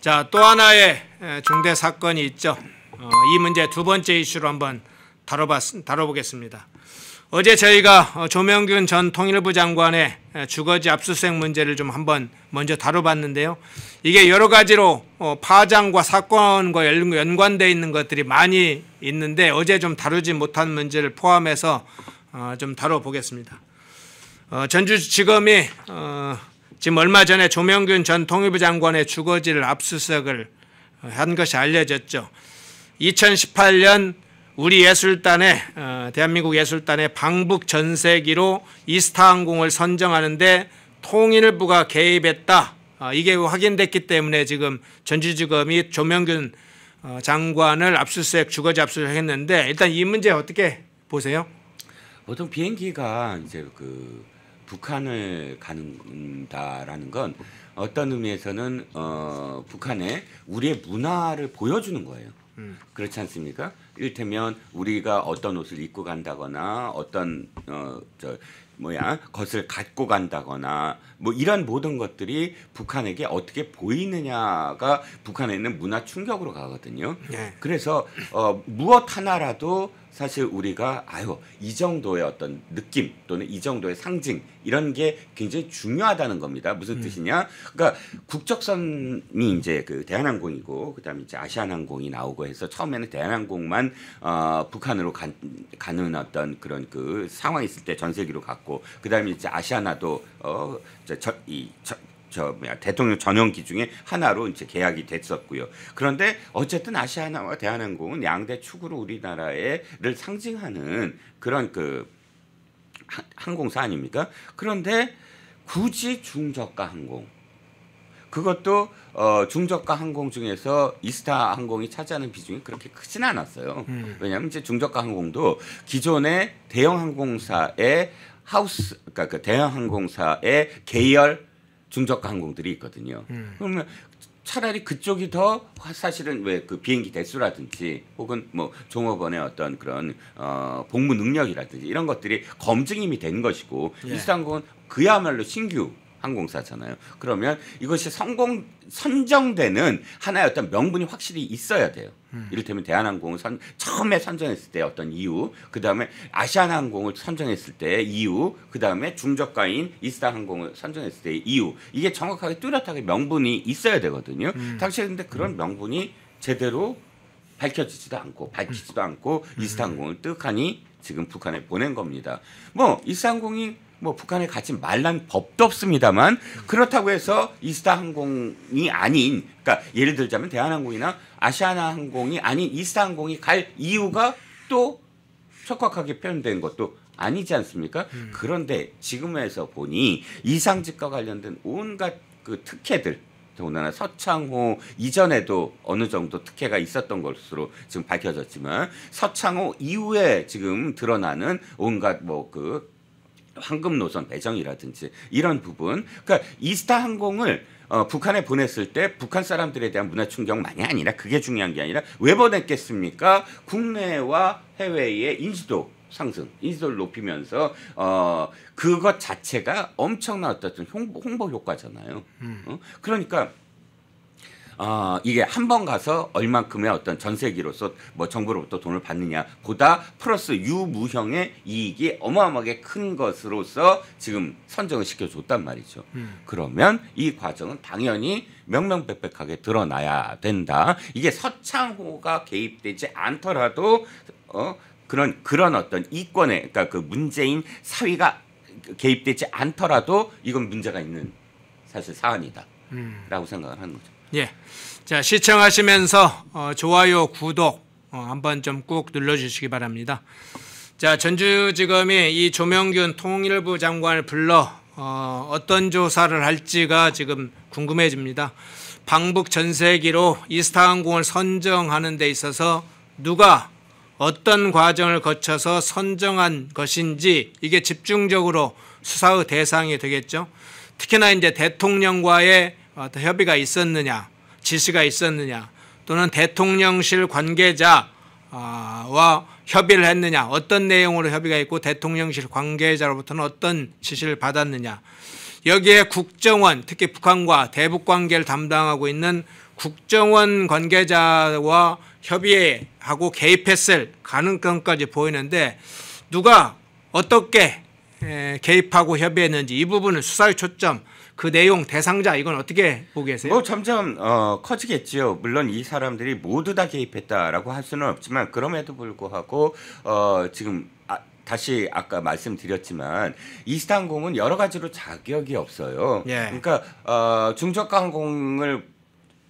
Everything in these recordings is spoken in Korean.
자, 또 하나의 중대 사건이 있죠. 어, 이 문제 두 번째 이슈로 한번 다뤄봤, 다뤄보겠습니다. 어제 저희가 어, 조명균 전 통일부 장관의 주거지 압수수색 문제를 좀 한번 먼저 다뤄봤는데요. 이게 여러 가지로 어, 파장과 사건과 연관되어 있는 것들이 많이 있는데 어제 좀 다루지 못한 문제를 포함해서 좀 다뤄보겠습니다. 전주지검이 지금 얼마 전에 조명균 전 통일부 장관의 주거지를 압수수색을 한 것이 알려졌죠. 2018년 우리 예술단의 어, 대한민국 예술단의 방북 전세기로 이스타항공을 선정하는데 통일부가 개입했다. 어, 이게 확인됐기 때문에 지금 전주지검이 조명균 어, 장관을 압수수색 주거지 압수수색했는데 일단 이 문제 어떻게 보세요? 보통 비행기가 이제 그 북한을 가는다라는 건 어떤 의미에서는 어, 북한에 우리의 문화를 보여주는 거예요. 음. 그렇지 않습니까? 이를테면 우리가 어떤 옷을 입고 간다거나 어떤 어저 뭐야 것을 갖고 간다거나 뭐 이런 모든 것들이 북한에게 어떻게 보이느냐가 북한에 있는 문화 충격으로 가거든요. 네. 그래서 어 무엇 하나라도 사실 우리가 아유 이 정도의 어떤 느낌 또는 이 정도의 상징 이런 게 굉장히 중요하다는 겁니다. 무슨 음. 뜻이냐? 그러니까 국적선이 이제 그 대한항공이고 그다음에 이제 아시아나항공이 나오고 해서 처음에는 대한항공만 어, 북한으로 간, 가는 어떤 그런 그 상황이 있을 때전 세계로 갔고 그다음에 이제 아시아나도 어, 저, 이, 저, 저 뭐야 대통령 전용기 중에 하나로 이제 계약이 됐었고요. 그런데 어쨌든 아시아나와 대한항공은 양대 축으로 우리나라를 상징하는 그런 그 항공사 아닙니까? 그런데 굳이 중저가 항공 그것도 어, 중저가 항공 중에서 이스타 항공이 차지하는 비중이 그렇게 크진 않았어요. 음. 왜냐하면 이제 중저가 항공도 기존의 대형 항공사의 하우스, 그러니까 그 대형 항공사의 계열 중저가 항공들이 있거든요. 음. 그러면 차라리 그쪽이 더 사실은 왜 그 비행기 대수라든지 혹은 뭐 종업원의 어떤 그런 어 복무 능력이라든지 이런 것들이 검증 이미 된 것이고 예. 일산공은 그야말로 신규 항공사잖아요. 그러면 이것이 성공 선정되는 하나의 어떤 명분이 확실히 있어야 돼요. 음. 이를테면 대한항공을 선, 처음에 선정했을 때 어떤 이유, 그 다음에 아시아나항공을 선정했을 때 이유, 그 다음에 중저가인 이스타항공을 선정했을 때 이유. 이게 정확하게 뚜렷하게 명분이 있어야 되거든요. 음. 당시에 근데 그런 음. 명분이 제대로 밝혀지지도 않고 밝히지도 않고 음. 이스타항공을 뜨하니 지금 북한에 보낸 겁니다. 뭐 이스타항공이 뭐 북한에 가지 말란 법도 없습니다만 그렇다고 해서 이스타항공이 아닌 그러니까 예를 들자면 대한항공이나 아시아나 항공이 아닌 이스타항공이 갈 이유가 또촉확하게 표현된 것도 아니지 않습니까? 음. 그런데 지금에서 보니 이상직과 관련된 온갖 그 특혜들 더군다나 서창호 이전에도 어느 정도 특혜가 있었던 것으로 지금 밝혀졌지만 서창호 이후에 지금 드러나는 온갖 뭐 그 황금 노선 배정이라든지 이런 부분. 그러니까 이스타 항공을 어, 북한에 보냈을 때 북한 사람들에 대한 문화 충격만이 아니라 그게 중요한 게 아니라 왜 보냈겠습니까? 국내와 해외의 인지도 상승, 인지도를 높이면서 어 그것 자체가 엄청난 어떤 홍보, 홍보 효과잖아요. 음. 어? 그러니까 어, 이게 한 번 가서 얼만큼의 어떤 전세기로서 뭐 정부로부터 돈을 받느냐보다 플러스 유무형의 이익이 어마어마하게 큰 것으로서 지금 선정을 시켜줬단 말이죠. 음. 그러면 이 과정은 당연히 명명백백하게 드러나야 된다. 이게 서창호가 개입되지 않더라도 어, 그런 그런 어떤 이권에 그러니까 그 문재인 사위가 개입되지 않더라도 이건 문제가 있는 사실 사안이다라고 음. 생각을 하는 거죠. 예. 자, 시청하시면서 어, 좋아요, 구독 어, 한 번 좀 꾹 눌러주시기 바랍니다. 자, 전주지검이 이 조명균 통일부 장관을 불러 어, 어떤 조사를 할지가 지금 궁금해집니다. 방북 전세기로 이스타항공을 선정하는 데 있어서 누가 어떤 과정을 거쳐서 선정한 것인지 이게 집중적으로 수사의 대상이 되겠죠. 특히나 이제 대통령과의 어떤 협의가 있었느냐, 지시가 있었느냐, 또는 대통령실 관계자와 협의를 했느냐, 어떤 내용으로 협의가 있고 대통령실 관계자로부터는 어떤 지시를 받았느냐. 여기에 국정원, 특히 북한과 대북 관계를 담당하고 있는 국정원 관계자와 협의하고 개입했을 가능성까지 보이는데 누가 어떻게 개입하고 협의했는지 이부분을 수사의 초점 그 내용 대상자 이건 어떻게 보고 계세요? 뭐 점점 어, 커지겠지 물론 이 사람들이 모두 다 개입했다라고 할 수는 없지만 그럼에도 불구하고 어, 지금 아, 다시 아까 말씀드렸지만 이스타 공은 여러 가지로 자격이 없어요. 예. 그러니까 어, 중저가 항공을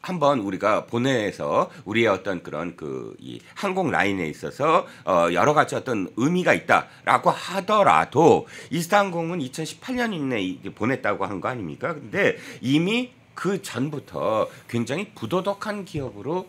한번 우리가 보내서 우리의 어떤 그런 그이 항공 라인에 있어서 어 여러 가지 어떤 의미가 있다라고 하더라도 이스탄공은 2018년에 보냈다고 한 거 아닙니까? 근데 이미 그 전부터 굉장히 부도덕한 기업으로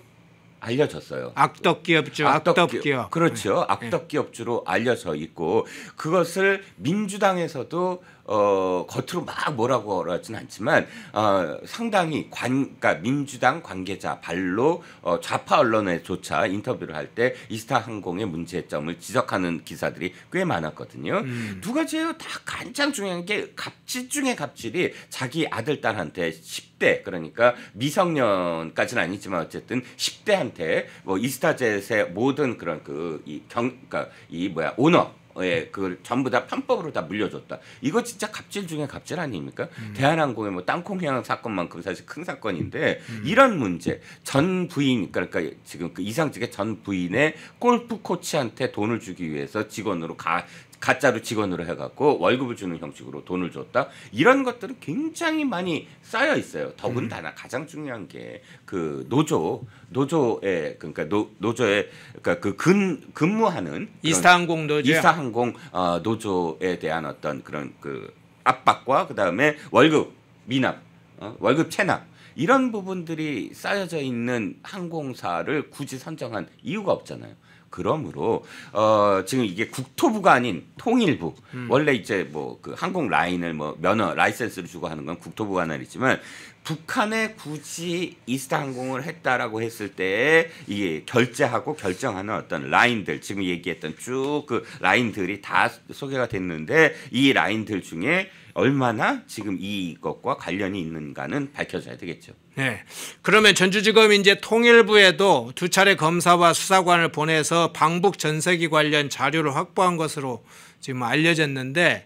알려졌어요. 악덕 기업주, 악덕, 악덕 기업. 그렇죠. 네. 악덕 기업주로 알려져 있고 그것을 민주당에서도 어, 겉으로 막 뭐라고 그러진 않지만 어, 상당히 관, 그러니까 민주당 관계자 발로 어, 좌파 언론에조차 인터뷰를 할 때 이스타 항공의 문제점을 지적하는 기사들이 꽤 많았거든요. 음. 두 가지예요. 다 가장 중요한 게 갑질 중에 갑질이 자기 아들 딸한테 10대 그러니까 미성년까지는 아니지만 어쨌든 10대한테 뭐 이스타젯의 모든 그런 그 이 경그니까이 뭐야 오너 예, 그걸 전부 다 편법으로 다 물려줬다. 이거 진짜 갑질 중에 갑질 아닙니까? 음. 대한항공의 뭐 땅콩 향 사건만큼 사실 큰 사건인데 음. 이런 문제 전 부인 그러니까 지금 그 이상직의 전 부인의 골프 코치한테 돈을 주기 위해서 직원으로 가 가짜로 직원으로 해갖고 월급을 주는 형식으로 돈을 줬다 이런 것들은 굉장히 많이 쌓여 있어요. 더군다나 음. 가장 중요한 게 그 노조 노조에 그러니까 노, 노조에 그러니까 그 근 근무하는 이스타항공 노조 이스타항공 어, 노조에 대한 어떤 그런 그 압박과 그 다음에 월급 미납 어? 월급 체납 이런 부분들이 쌓여져 있는 항공사를 굳이 선정한 이유가 없잖아요. 그러므로 어 지금 이게 국토부가 아닌 통일부 음. 원래 이제 뭐 그 항공 라인을 뭐 면허 라이센스를 주고 하는 건 국토부가 아니지만 북한에 굳이 이스타항공을 했다라고 했을 때 이게 결제하고 결정하는 어떤 라인들 지금 얘기했던 쭉 그 라인들이 다 소개가 됐는데 이 라인들 중에 얼마나 지금 이것과 관련이 있는가는 밝혀져야 되겠죠. 네. 그러면 전주지검이 이제 통일부에도 두 차례 검사와 수사관을 보내서 방북 전세기 관련 자료를 확보한 것으로 지금 알려졌는데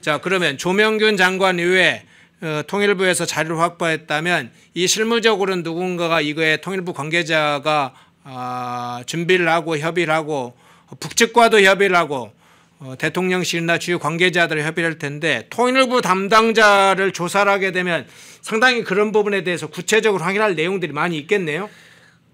자 그러면 조명균 장관 의외 어, 통일부에서 자료를 확보했다면 이 실무적으로는 누군가가 이거에 통일부 관계자가 아, 준비를 하고 협의를 하고 북측과도 협의를 하고 어, 대통령실이나 주요 관계자들 협의를 할 텐데 통일부 담당자를 조사를 하게 되면 상당히 그런 부분에 대해서 구체적으로 확인할 내용들이 많이 있겠네요.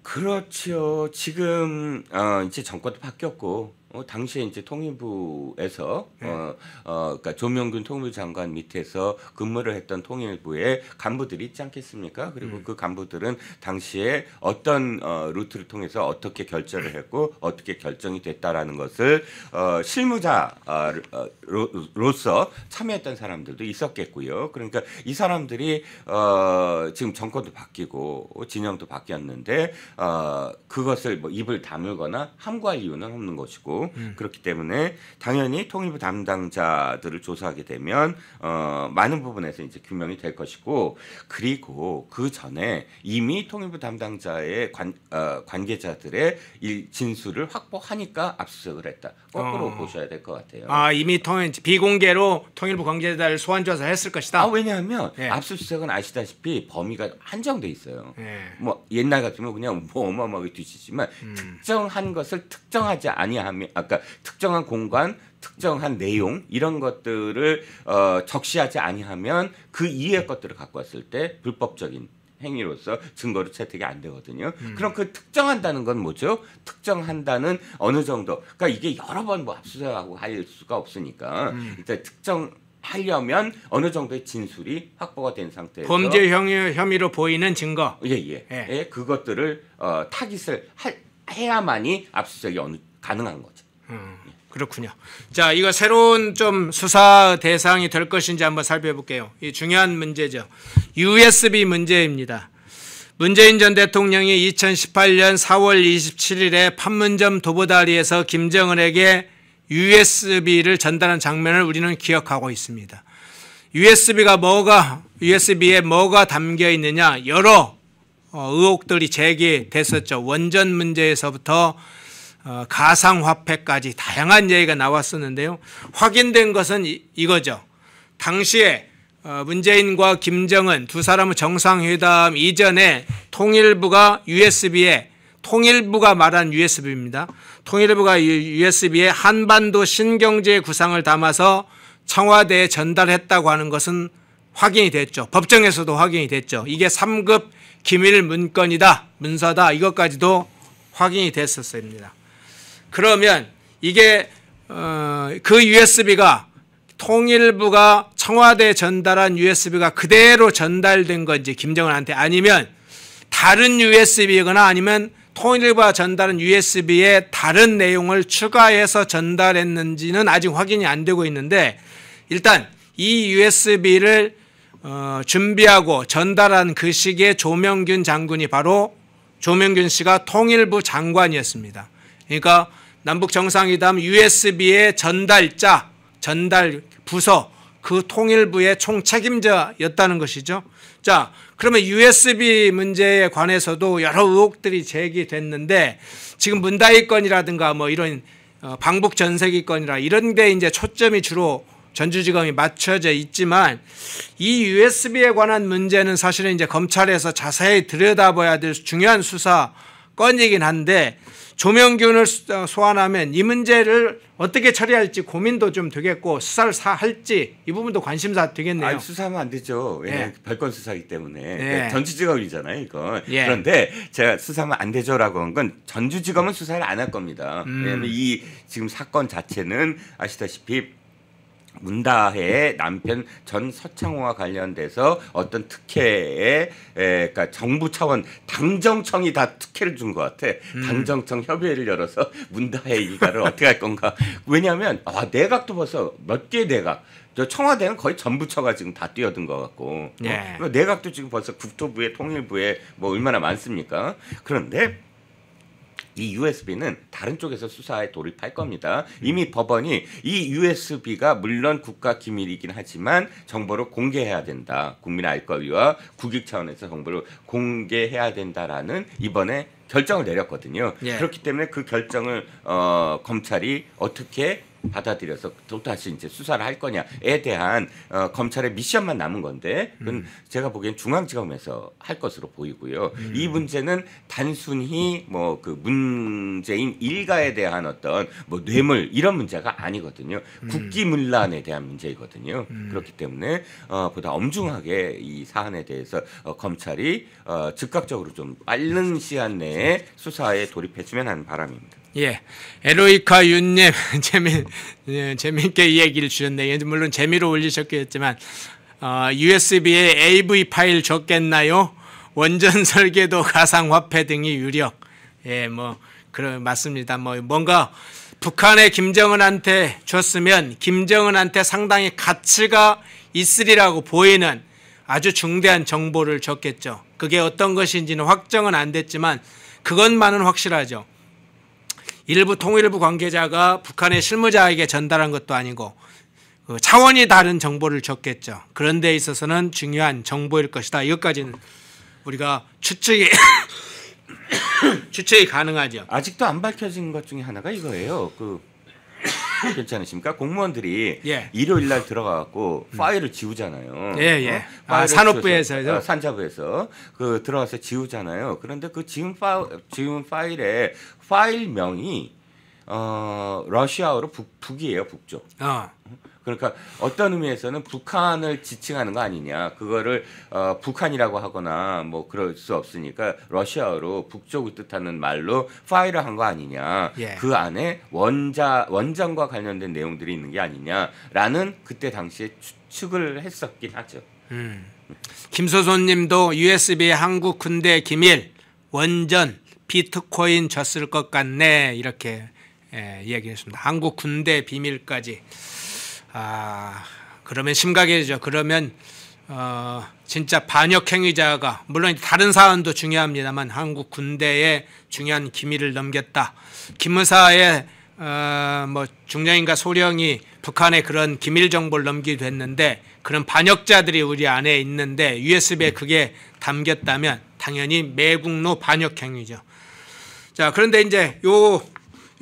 그렇죠. 지금 어, 이제 정권도 바뀌었고 어, 당시에 이제 통일부에서 네. 어, 어, 그러니까 조명균 통일부 장관 밑에서 근무를 했던 통일부의 간부들이 있지 않겠습니까? 그리고 음. 그 간부들은 당시에 어떤 어, 루트를 통해서 어떻게 결제를 했고 어떻게 결정이 됐다라는 것을 어, 실무자로서 참여했던 사람들도 있었겠고요. 그러니까 이 사람들이 어, 지금 정권도 바뀌고 진영도 바뀌었는데 어, 그것을 뭐 입을 다물거나 함구할 이유는 없는 것이고. 음. 그렇기 때문에 당연히 통일부 담당자들을 조사하게 되면 어, 많은 부분에서 이제 규명이 될 것이고 그리고 그 전에 이미 통일부 담당자의 관, 어, 관계자들의 일, 진술을 확보하니까 압수수색을 했다. 거꾸로 어. 보셔야 될 것 같아요. 아 이미 통일 비공개로 통일부 관계자를 소환 조사했을 것이다. 아 왜냐하면 네. 압수수색은 아시다시피 범위가 한정돼 있어요. 네. 뭐 옛날 같으면 그냥 뭐 어마어마하게 뒤지지만 음. 특정한 것을 특정하지 아니하면 아까 특정한 공간, 특정한 내용 이런 것들을 어, 적시하지 아니하면 그 이외의 네. 것들을 갖고 왔을 때 불법적인 행위로서 증거로 채택이 안 되거든요. 음. 그럼 그 특정한다는 건 뭐죠? 특정한다는 어느 정도. 그러니까 이게 여러 번뭐 압수수색하고 할 수가 없으니까 음. 일단 특정 하려면 어느 정도의 진술이 확보가 된 상태에서 범죄 혐의, 혐의로 보이는 증거 예예 예. 예. 예. 그것들을 어, 타깃을 할, 해야만이 압수수색이 어느, 가능한 거죠. 음, 그렇군요. 자, 이거 새로운 좀 수사 대상이 될 것인지 한번 살펴볼게요. 이 중요한 문제죠. USB 문제입니다. 문재인 전 대통령이 2018년 4월 27일에 판문점 도보다리에서 김정은에게 USB를 전달한 장면을 우리는 기억하고 있습니다. USB가 뭐가 USB에 뭐가 담겨 있느냐 여러 어, 의혹들이 제기됐었죠. 원전 문제에서부터 어, 가상화폐까지 다양한 얘기가 나왔었는데요. 확인된 것은 이거죠. 당시에 어, 문재인과 김정은 두 사람의 정상회담 이전에 통일부가 USB에 통일부가 말한 USB입니다. 통일부가 USB에 한반도 신경제 구상을 담아서 청와대에 전달했다고 하는 것은 확인이 됐죠. 법정에서도 확인이 됐죠. 이게 3급 기밀 문건이다, 문서다 이것까지도 확인이 됐었습니다. 그러면 이게 어, 그 USB가 통일부가 청와대에 전달한 USB가 그대로 전달된 건지 김정은한테 아니면 다른 USB이거나 아니면 통일부가 전달한 USB에 다른 내용을 추가해서 전달했는지는 아직 확인이 안 되고 있는데 일단 이 USB를 어, 준비하고 전달한 그 시기에 조명균 장군이 바로 조명균 씨가 통일부 장관이었습니다. 그러니까 남북 정상회담 USB의 전달자, 전달 부서 그 통일부의 총책임자였다는 것이죠. 자, 그러면 USB 문제에 관해서도 여러 의혹들이 제기됐는데 지금 문다이 건이라든가 뭐 이런 어, 방북 전세기 건이라 이런 데 이제 초점이 주로 전주지검이 맞춰져 있지만 이 USB에 관한 문제는 사실은 이제 검찰에서 자세히 들여다봐야 될 중요한 수사 건이긴 한데 조명균을 어, 소환하면 이 문제를 어떻게 처리할지 고민도 좀 되겠고 수사를 할지 이 부분도 관심사 되겠네요. 아니, 수사하면 안 되죠. 왜냐하면 예. 그 별건 수사이기 때문에 예. 그러니까 전주지검이잖아요. 이건 예. 그런데 제가 수사하면 안 되죠라고 한 건 전주지검은 수사를 안 할 겁니다. 음. 왜냐하면 이 지금 사건 자체는 아시다시피 문다혜의 남편 전 서창호와 관련돼서 어떤 특혜에 에, 그러니까 정부 차원 당정청이 다 특혜를 준 것 같아. 음. 당정청 협의회를 열어서 문다혜 일가를 어떻게 할 건가. 왜냐하면 아 내각도 벌써 몇 개 내각. 저 청와대는 거의 전부처가 지금 다 뛰어든 것 같고 예. 내각도 지금 벌써 국토부에 통일부에 뭐 얼마나 많습니까? 그런데 이 USB는 다른 쪽에서 수사에 돌입할 겁니다. 이미 법원이 이 USB가 물론 국가 기밀이긴 하지만 정보를 공개해야 된다. 국민 알 권리와 국익 차원에서 정보를 공개해야 된다라는 이번에 결정을 내렸거든요. 예. 그렇기 때문에 그 결정을 어, 검찰이 어떻게 받아들여서 또 다시 이제 수사를 할 거냐에 대한 어, 검찰의 미션만 남은 건데 그건 음. 제가 보기엔 중앙지검에서 할 것으로 보이고요. 음. 이 문제는 단순히 뭐 그 문재인 일가에 대한 어떤 뭐 뇌물 이런 문제가 아니거든요. 음. 국기문란에 대한 문제이거든요. 음. 그렇기 때문에 어, 보다 엄중하게 이 사안에 대해서 어, 검찰이 어, 즉각적으로 좀 빠른 시한 내에 수사에 돌입해주면 하는 바람입니다. 예, 에로이카 윤님 재미 예, 재미있게 이 얘기를 주셨네요. 물론 재미로 올리셨겠지만 어, USB에 AV 파일 줬겠나요 원전 설계도 가상 화폐 등이 유력. 예, 뭐 그런 맞습니다. 뭐 뭔가 북한의 김정은한테 줬으면 김정은한테 상당히 가치가 있으리라고 보이는 아주 중대한 정보를 줬겠죠. 그게 어떤 것인지는 확정은 안 됐지만 그것만은 확실하죠. 일부 통일부 관계자가 북한의 실무자에게 전달한 것도 아니고 그 차원이 다른 정보를 줬겠죠. 그런 데 있어서는 중요한 정보일 것이다. 이것까지는 우리가 추측이 추측이 가능하죠. 아직도 안 밝혀진 것 중에 하나가 이거예요. 그 괜찮으십니까? 공무원들이 예. 일요일 날 들어가 갖고 음. 파일을 지우잖아요. 예, 예. 어? 아, 산업부에서 아, 산자부에서 그 들어가서 지우잖아요. 그런데 그 지운 파 지운 파일에 파일명이 어, 러시아어로 북, 북이에요, 북쪽. 아. 그러니까 어떤 의미에서는 북한을 지칭하는 거 아니냐. 그거를 어, 북한이라고 하거나 뭐 그럴 수 없으니까 러시아어로 북쪽을 뜻하는 말로 파일을 한 거 아니냐. 예. 그 안에 원자 원장과 관련된 내용들이 있는 게 아니냐라는 그때 당시에 추측을 했었긴 하죠. 음. 김소손님도 USB 한국 군대 기밀 원전 비트코인 졌을 것 같네 이렇게 예, 이야기했습니다. 한국 군대 비밀까지. 아, 그러면 심각해지죠. 그러면 어, 진짜 반역 행위자가 물론 다른 사안도 중요합니다만 한국 군대에 중요한 기밀을 넘겼다. 김무사의 어, 뭐 중령인가 소령이 북한에 그런 기밀 정보를 넘기게됐는데 그런 반역자들이 우리 안에 있는데 USB에 그게 담겼다면 당연히 매국노 반역 행위죠. 자, 그런데 이제 요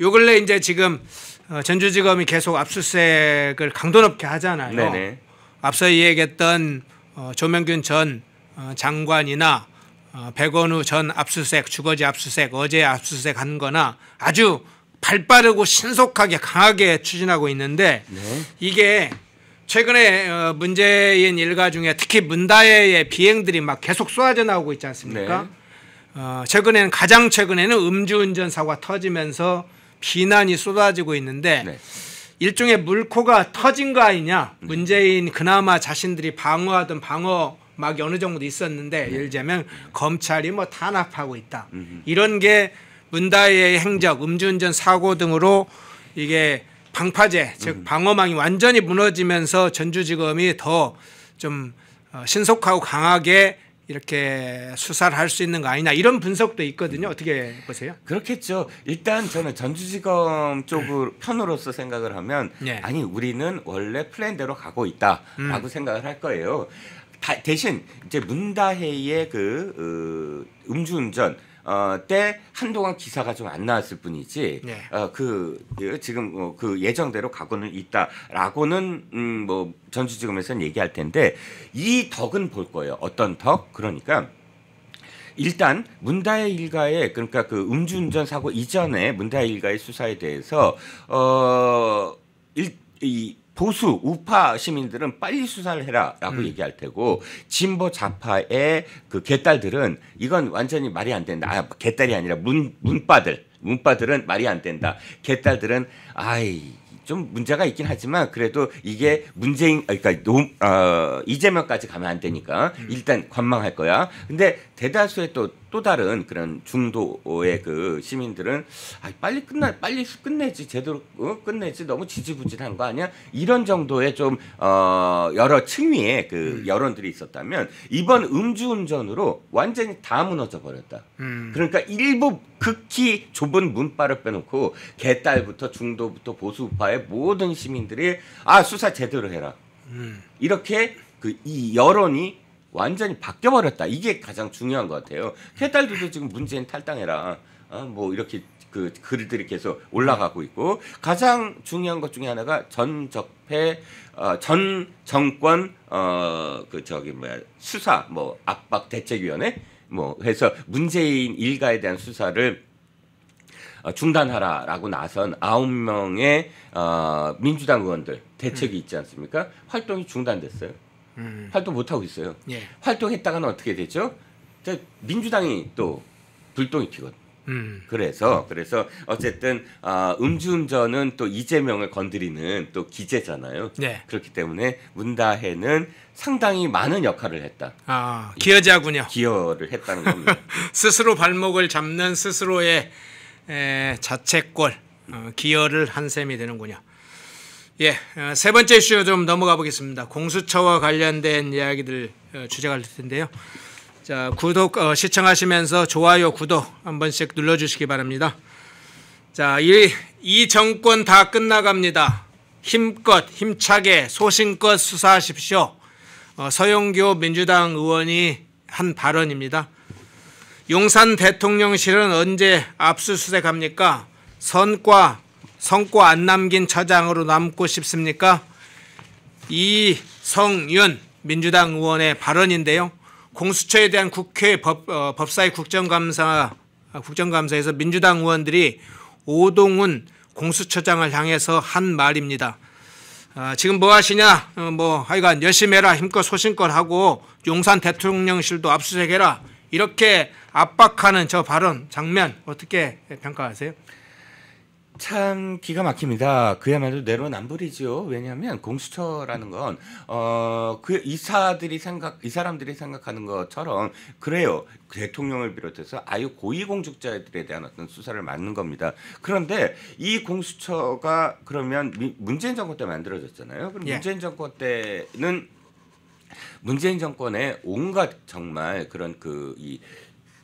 요 근래 이제 지금 어, 전주지검이 계속 압수수색을 강도 높게 하잖아요. 네네. 앞서 얘기했던 어, 조명균 전 어, 장관이나 어, 백원우 전 압수수색, 주거지 압수수색, 어제 압수수색 한 거나 아주 발 빠르고 신속하게 강하게 추진하고 있는데 네. 이게 최근에 어, 문재인 일가 중에 특히 문다혜의 비행들이 막 계속 쏟아져 나오고 있지 않습니까? 네. 어, 최근에는 가장 최근에는 음주운전 사고가 터지면서 비난이 쏟아지고 있는데 네. 일종의 물코가 터진 거 아니냐 네. 문재인 그나마 자신들이 방어하던 방어 막이 어느 정도 있었는데 네. 예를 들자면 검찰이 뭐 탄압하고 있다 음흠. 이런 게문다의 행적 음주운전 사고 등으로 이게 방파제 즉 음흠. 방어망이 완전히 무너지면서 전주지검이 더좀 어, 신속하고 강하게 이렇게 수사를 할 수 있는 거 아니냐 이런 분석도 있거든요. 어떻게 보세요? 그렇겠죠. 일단 저는 전주지검 쪽을 네. 편으로서 생각을 하면 네. 아니 우리는 원래 플랜대로 가고 있다라고 음. 생각을 할 거예요. 다, 대신 이제 문다해의 그 어, 음주운전 어, 때 한동안 기사가 좀 안 나왔을 뿐이지 네. 어, 그 예, 지금 뭐 그 예정대로 가고는 있다라고는 음, 뭐 전주지검에서는 얘기할 텐데 이 덕은 볼 거예요. 어떤 덕? 그러니까 일단 문다혜 일가의 그러니까 그 음주운전 사고 이전에 문다혜 일가의 수사에 대해서 어 일, 이 보수 우파 시민들은 빨리 수사를 해라라고 음. 얘기할 테고 진보 좌파의 그 개딸들은 이건 완전히 말이 안 된다. 아, 개딸이 아니라 문 문빠들 문빠들은 말이 안 된다. 개딸들은 아이 좀 문제가 있긴 하지만 그래도 이게 문재인 아, 그러니까 노, 어, 이재명까지 가면 안 되니까 일단 관망할 거야. 근데 대다수의 또 또 다른 그런 중도의 그 시민들은 아, 빨리 끝나 빨리 끝내지 제대로 어, 끝내지 너무 지지부진한 거 아니야? 이런 정도의 좀 어, 여러 층위의 그 음. 여론들이 있었다면 이번 음주운전으로 완전히 다 무너져 버렸다. 음. 그러니까 일부 극히 좁은 문바를 빼놓고 개딸부터 중도부터 보수파 우리의 모든 시민들이 아 수사 제대로 해라 음. 이렇게 그 이 여론이 완전히 바뀌어버렸다 이게 가장 중요한 것 같아요 캐딸들도 지금 문재인 탈당해라 아, 뭐 이렇게 그 글들이 계속 올라가고 있고 가장 중요한 것 중에 하나가 전 적폐 어, 전 정권 어그 저기 뭐야 수사 뭐 압박 대책위원회 뭐 해서 문재인 일가에 대한 수사를 어, 중단하라라고 나선 아홉 명의 어, 민주당 의원들 대책이 음. 있지 않습니까? 활동이 중단됐어요. 음. 활동 못 하고 있어요. 예. 활동했다가는 어떻게 되죠? 민주당이 또 불똥이 튀거든. 음. 그래서 그래서 어쨌든 아, 음주운전은 또 이재명을 건드리는 또 기재잖아요. 네. 그렇기 때문에 문다해는 상당히 많은 역할을 했다. 아 기여자군요. 기여를 했다는 겁니다. 스스로 발목을 잡는 스스로의 자책골 어, 기여를 한 셈이 되는군요. 예, 어, 세 번째 이슈 좀 넘어가 보겠습니다. 공수처와 관련된 이야기들 어, 주제가 될 텐데요. 자, 구독 어, 시청하시면서 좋아요, 구독 한 번씩 눌러주시기 바랍니다. 자, 이, 이 정권 다 끝나갑니다. 힘껏 힘차게 소신껏 수사하십시오. 어, 서영교 민주당 의원이 한 발언입니다. 용산 대통령실은 언제 압수수색합니까? 선과 성과 안 남긴 처장으로 남고 싶습니까? 이성윤 민주당 의원의 발언인데요. 공수처에 대한 국회 법, 어, 법사위 국정감사 국정감사에서 민주당 의원들이 오동훈 공수처장을 향해서 한 말입니다. 아, 지금 뭐 하시냐? 어, 뭐 하여간 열심히 해라 힘껏 소신껏 하고 용산 대통령실도 압수수색해라 이렇게 압박하는 저 발언 장면 어떻게 평가하세요? 참 기가 막힙니다. 그야말로 내로남불이지요. 왜냐하면 공수처라는 건어그 이사들이 생각 이 사람들이 생각하는 것처럼 그래요. 대통령을 비롯해서 아예 고위공직자들에 대한 어떤 수사를 맡는 겁니다. 그런데 이 공수처가 그러면 문재인 정권 때 만들어졌잖아요. 그럼 예. 문재인 정권 때는 문재인 정권의 온갖 정말 그런 그 이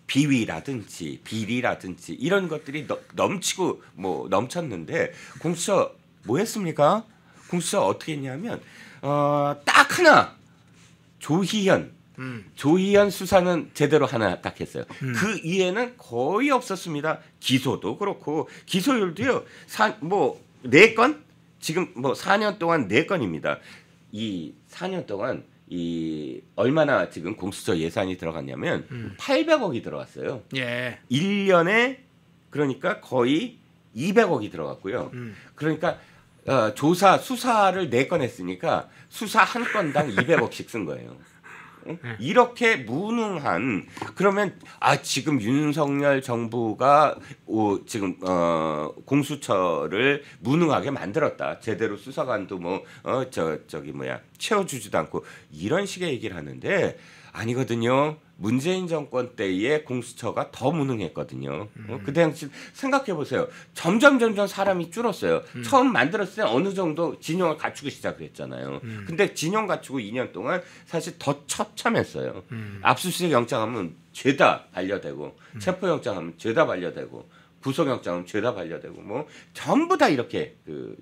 비위라든지 비리라든지 이런 것들이 너, 넘치고 뭐 넘쳤는데 공수처 뭐 했습니까? 공수처 어떻게 했냐면 어, 딱 하나 조희연 음. 조희연 수사는 제대로 하나 딱 했어요. 음. 그이에는 거의 없었습니다. 기소도 그렇고 기소율도요. 뭐 네 건 지금 뭐 4년 동안 네 건입니다. 이 4년 동안 이 얼마나 지금 공수처 예산이 들어갔냐면 음. 800억이 들어갔어요. 예. 1년에 그러니까 거의 200억이 들어갔고요. 음. 그러니까 어, 조사 수사를 네건 했으니까 수사 한 건당 200억씩 쓴 거예요. 네. 이렇게 무능한 그러면 아 지금 윤석열 정부가 오, 지금 어, 공수처를 무능하게 만들었다. 제대로 수사관도 뭐어저 저기 뭐야 채워주지도 않고 이런 식의 얘기를 하는데 아니거든요. 문재인 정권 때에 공수처가 더 무능했거든요. 음. 그 당시 생각해 보세요. 점점 점점 사람이 줄었어요. 음. 처음 만들었을 때 어느 정도 진영을 갖추기 시작했잖아요. 음. 근데 진영 갖추고 2년 동안 사실 더 처참했어요. 음. 압수수색 영장하면 죄다 반려되고 음. 체포영장하면 죄다 반려되고 구속영장하면 죄다 반려되고 뭐 전부 다 이렇게 그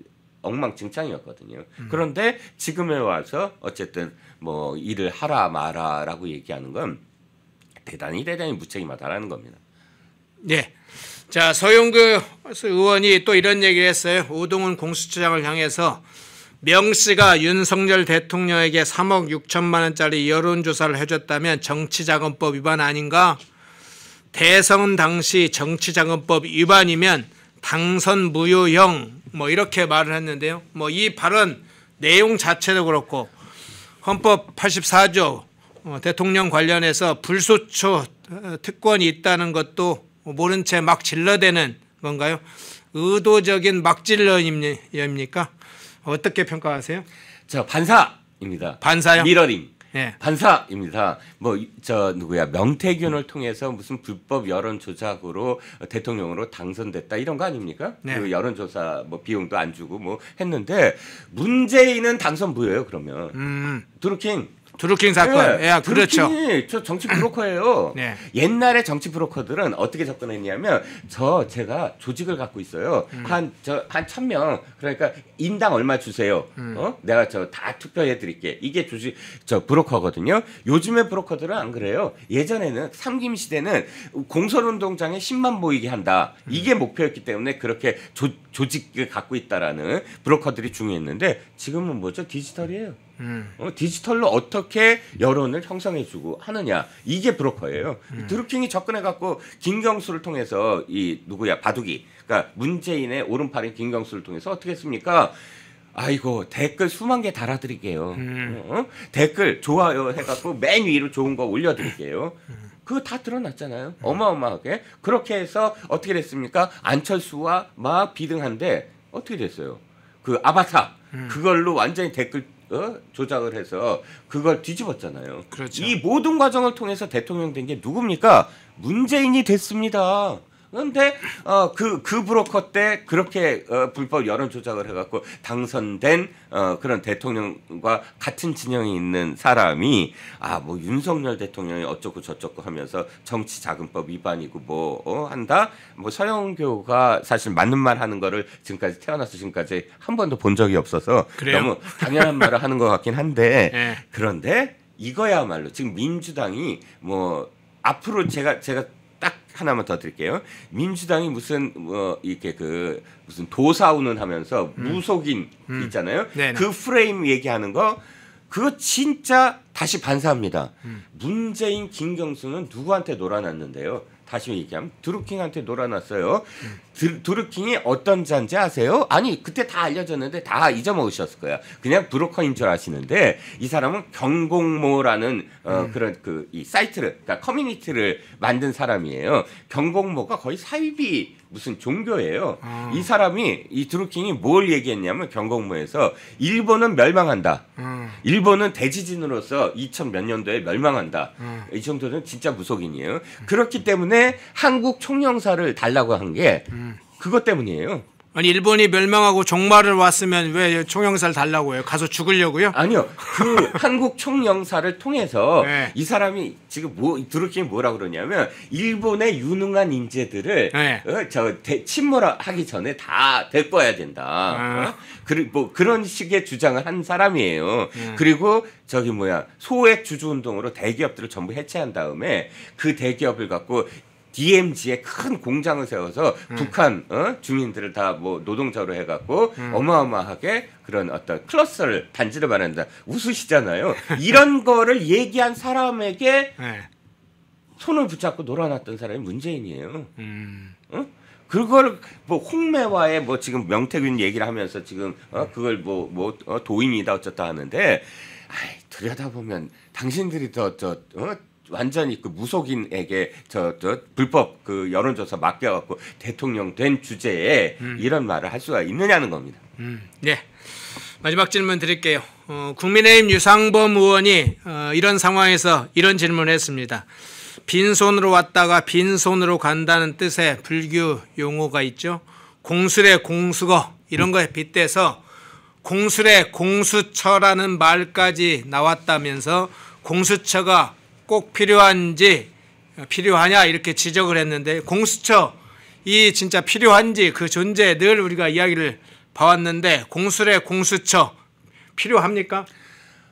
엉망진창이었거든요. 음. 그런데 지금에 와서 어쨌든 뭐 일을 하라 마라라고 얘기하는 건 대단히 대단히 무책임하다라는 겁니다. 네. 자 서용규 의원이 또 이런 얘기를 했어요. 오동훈 공수처장을 향해서 명 씨가 윤석열 대통령에게 3억 6천만 원짜리 여론조사를 해줬다면 정치자금법 위반 아닌가? 대선 당시 정치자금법 위반이면 당선 무효형 뭐 이렇게 말을 했는데요. 뭐 이 발언 내용 자체도 그렇고 헌법 84조 어, 대통령 관련해서 불소초 어, 특권이 있다는 것도 모른 채 막 질러대는 건가요? 의도적인 막질러입니까? 어떻게 평가하세요? 저 반사입니다. 반사요? 미러링. 예. 판사입니다. 뭐 저 누구야 명태균을 통해서 무슨 불법 여론 조작으로 대통령으로 당선됐다 이런 거 아닙니까? 네. 그 여론조사 뭐 비용도 안 주고 뭐 했는데 문재인은 당선 부여예요 그러면 음. 드루킹 드루킹 사건. 예, 예 그렇죠. 저 정치 브로커예요. 네. 옛날에 정치 브로커들은 어떻게 접근했냐면 저 제가 조직을 갖고 있어요. 음. 한 저한 천 명 그러니까 인당 얼마 주세요. 음. 어? 내가 저 다 투표해 드릴게. 이게 조직 저 브로커거든요. 요즘에 브로커들은 안 그래요. 예전에는 삼김 시대는 공설 운동장에 10만 모이게 한다. 음. 이게 목표였기 때문에 그렇게 조, 조직을 갖고 있다라는 브로커들이 중요했는데 지금은 뭐죠? 디지털이에요. 음. 어, 디지털로 어떻게 여론을 형성해주고 하느냐 이게 브로커예요. 음. 드루킹이 접근해갖고 김경수를 통해서 이 누구야 바둑이 그러니까 문재인의 오른팔인 김경수를 통해서 어떻게 했습니까? 아이고 댓글 수만 개 달아드릴게요. 음. 어? 댓글 좋아요 해갖고 맨 위로 좋은 거 올려드릴게요. 음. 그거 다 드러났잖아요. 음. 어마어마하게 그렇게 해서 어떻게 됐습니까? 안철수와 막 비등한데 어떻게 됐어요? 그 아바타 음. 그걸로 완전히 댓글 어? 조작을 해서 그걸 뒤집었잖아요. 그렇죠. 이 모든 과정을 통해서 대통령 된 게 누굽니까? 문재인이 됐습니다. 그런데 어, 그, 그 브로커 때 그렇게 어, 불법 여론 조작을 해갖고 당선된 어, 그런 대통령과 같은 진영이 있는 사람이 아, 뭐 윤석열 대통령이 어쩌고 저쩌고 하면서 정치자금법 위반이고 뭐 어, 한다? 뭐 서영교가 사실 맞는 말 하는 거를 지금까지 태어나서 지금까지 한 번도 본 적이 없어서 그래요? 너무 당연한 말을 하는 것 같긴 한데 네. 그런데 이거야말로 지금 민주당이 뭐 앞으로 제가 제가 딱 하나만 더 드릴게요. 민주당이 무슨 뭐 이렇게 그 무슨 도사운운 하면서 음. 무속인 음. 있잖아요. 네네. 그 프레임 얘기하는 거 그거 진짜 다시 반사합니다. 음. 문재인 김경수는 누구한테 놀아놨는데요 다시 얘기하면 드루킹한테 놀아놨어요. 드, 드루킹이 어떤 자인지 아세요? 아니 그때 다알려졌는데다 잊어먹으셨을 거예요. 그냥 브로커인 줄 아시는데 이 사람은 경공모라는 어, 음. 그런 그 이 사이트를 그러니까 커뮤니티를 만든 사람이에요. 경공모가 거의 사이비 무슨 종교예요. 음. 이 사람이 이 드루킹이 뭘 얘기했냐면 경공무에서 일본은 멸망한다. 음. 일본은 대지진으로서 2000 몇 년도에 멸망한다. 음. 이 정도는 진짜 무속인이에요. 그렇기 때문에 한국 총영사를 달라고 한게 음. 그것 때문이에요. 아니 일본이 멸망하고 종말을 왔으면 왜 총영사를 달라고 해요? 가서 죽으려고요? 아니요. 그 한국 총영사를 통해서 네. 이 사람이 지금 뭐 드럽게 뭐라 그러냐면 일본의 유능한 인재들을 네. 어, 저 대, 침몰하기 전에 다 데꿔야 된다. 아. 어? 그리고 뭐 그런 식의 주장을 한 사람이에요. 음. 그리고 저기 뭐야 소액 주주 운동으로 대기업들을 전부 해체한 다음에 그 대기업을 갖고 DMZ에 큰 공장을 세워서 음. 북한 어? 주민들을 다 뭐 노동자로 해갖고 음. 어마어마하게 그런 어떤 클러스터를 단지를 만든다 웃으시잖아요. 이런 거를 얘기한 사람에게 네. 손을 붙잡고 놀아놨던 사람이 문재인이에요. 음. 어? 그걸 뭐 홍매와의 뭐 지금 명태균 얘기를 하면서 지금 어 그걸 뭐뭐 뭐어 도인이다 어쩌다 하는데 아이, 들여다보면 당신들이 더저 어? 완전히 그 무속인에게 저, 저 불법 그 여론조사 맡겨갖고 대통령 된 주제에 음. 이런 말을 할 수가 있느냐는 겁니다. 음. 네. 마지막 질문 드릴게요. 어, 국민의힘 유상범 의원이 어, 이런 상황에서 이런 질문 했습니다. 빈손으로 왔다가 빈손으로 간다는 뜻의 불교 용어가 있죠. 공술의 공수거 이런 음. 거에 빗대서 공술의 공수처라는 말까지 나왔다면서 공수처가 꼭 필요한지 필요하냐 이렇게 지적을 했는데 공수처 이 진짜 필요한지 그 존재 늘 우리가 이야기를 봐왔는데 공수래 공수처 필요합니까?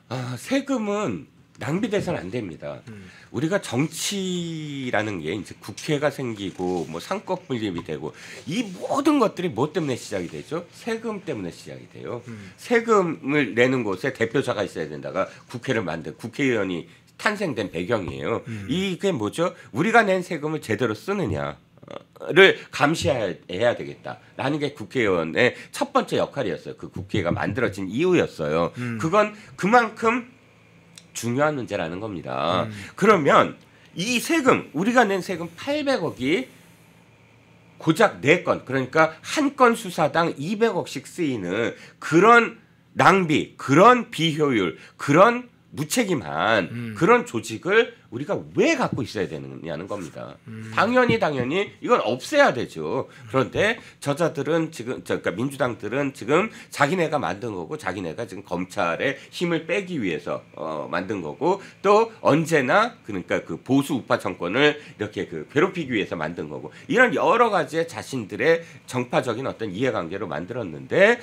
아, 세금은 낭비돼서는 안 됩니다. 음. 우리가 정치라는 게 이제 국회가 생기고 뭐 상권 분립이 되고 이 모든 것들이 뭐 때문에 시작이 되죠? 세금 때문에 시작이 돼요. 음. 세금을 내는 곳에 대표자가 있어야 된다가 국회를 만든 국회의원이 탄생된 배경이에요. 음. 이게 뭐죠? 우리가 낸 세금을 제대로 쓰느냐. 를 감시해야 되겠다라는 게 국회의원의 첫 번째 역할이었어요. 그 국회가 만들어진 이유였어요. 음. 그건 그만큼 중요한 문제라는 겁니다. 음. 그러면 이 세금 우리가 낸 세금 800억이 고작 4건 그러니까 한 건 수사당 200억씩 쓰이는 그런 낭비, 그런 비효율, 그런 무책임한 음. 그런 조직을 우리가 왜 갖고 있어야 되느냐는 겁니다. 음. 당연히 당연히 이건 없애야 되죠. 그런데 저자들은 지금 저 그러니까 민주당들은 지금 자기네가 만든 거고 자기네가 지금 검찰의 힘을 빼기 위해서 어, 만든 거고 또 언제나 그러니까 그 보수 우파 정권을 이렇게 그 괴롭히기 위해서 만든 거고 이런 여러 가지의 자신들의 정파적인 어떤 이해관계로 만들었는데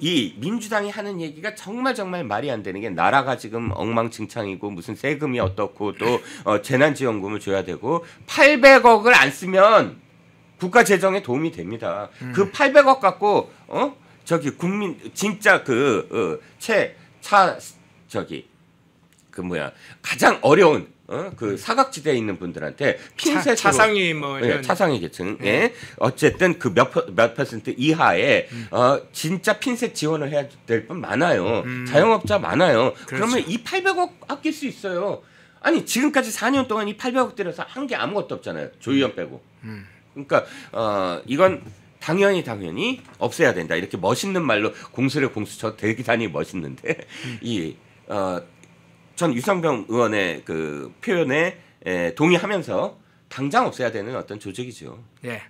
이 민주당이 하는 얘기가 정말 정말 말이 안 되는 게 나라가 지금 엉망진창이고 무슨 세금이 어떻고 또 어, 재난지원금을 줘야 되고 800억을 안 쓰면 국가 재정에 도움이 됩니다. 음. 그 800억 갖고 어 저기 국민 진짜 그최차 어, 저기 그 뭐야 가장 어려운 어? 그 음. 사각지대에 있는 분들한테 핀셋으 차, 상위 뭐 예, 이런 예, 차상위 계층 예. 예. 어쨌든 그몇몇 몇 퍼센트 이하에 음. 어 진짜 핀셋 지원을 해야 될 분 많아요 음. 자영업자 많아요 그렇죠. 그러면 이 800억 아낄 수 있어요 아니 지금까지 4년 동안 이 800억 때려서한 게 아무것도 없잖아요. 조희연 빼고. 음. 그러니까 어, 이건 당연히 당연히 없애야 된다. 이렇게 멋있는 말로 공수를 공수 처 대기단이 멋있는데 음. 이어전 유상병 의원의 그 표현에 에, 동의하면서 당장 없애야 되는 어떤 조직이죠. 예.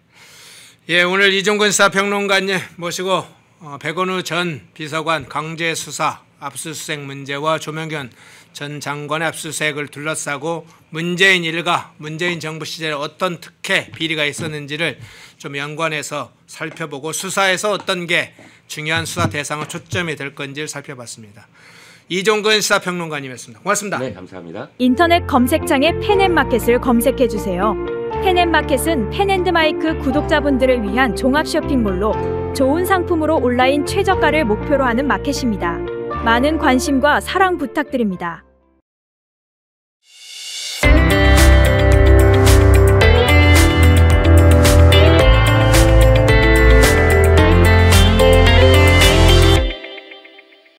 예, 오늘 이종근 사평론가님 모시고 어, 백원우 전 비서관 강제 수사 압수수색 문제와 조명견전 장관의 압수수색을 둘러싸고 문재인 일가, 문재인 정부 시절에 어떤 특혜, 비리가 있었는지를 좀 연관해서 살펴보고 수사에서 어떤 게 중요한 수사 대상으로 초점이 될 건지를 살펴봤습니다. 이종근 시사평론가님이었습니다. 고맙습니다. 네, 감사합니다. 인터넷 검색창에 펜앤마켓을 검색해주세요. 펜앤마켓은 펜앤드마이크 구독자분들을 위한 종합 쇼핑몰로 좋은 상품으로 온라인 최저가를 목표로 하는 마켓입니다. 많은 관심과 사랑 부탁드립니다.